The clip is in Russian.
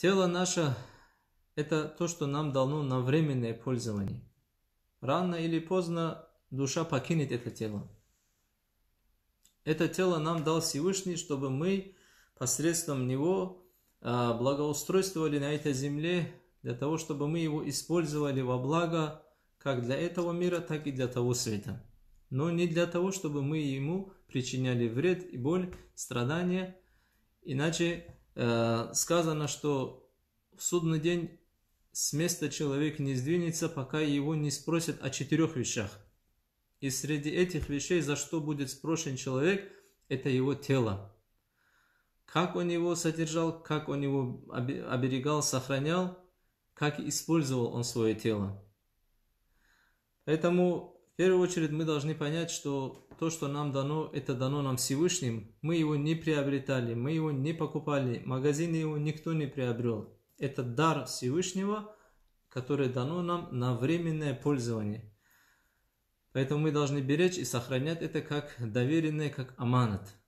Тело наше – это то, что нам дано на временное пользование. Рано или поздно душа покинет это тело. Это тело нам дал Всевышний, чтобы мы посредством него а, благоустройствовали на этой земле, для того, чтобы мы его использовали во благо как для этого мира, так и для того света. Но не для того, чтобы мы ему причиняли вред и боль, страдания, иначе Э, сказано, что в судный день с места человек не сдвинется, пока его не спросят о четырех вещах. И среди этих вещей, за что будет спрошен человек, это его тело. Как он его содержал, как он его оберегал, сохранял, как использовал он свое тело. Поэтому в первую очередь мы должны понять, что то, что нам дано, это дано нам Всевышним. Мы его не приобретали, мы его не покупали, магазины его никто не приобрел. Это дар Всевышнего, которое дано нам на временное пользование. Поэтому мы должны беречь и сохранять это как доверенное, как аманат.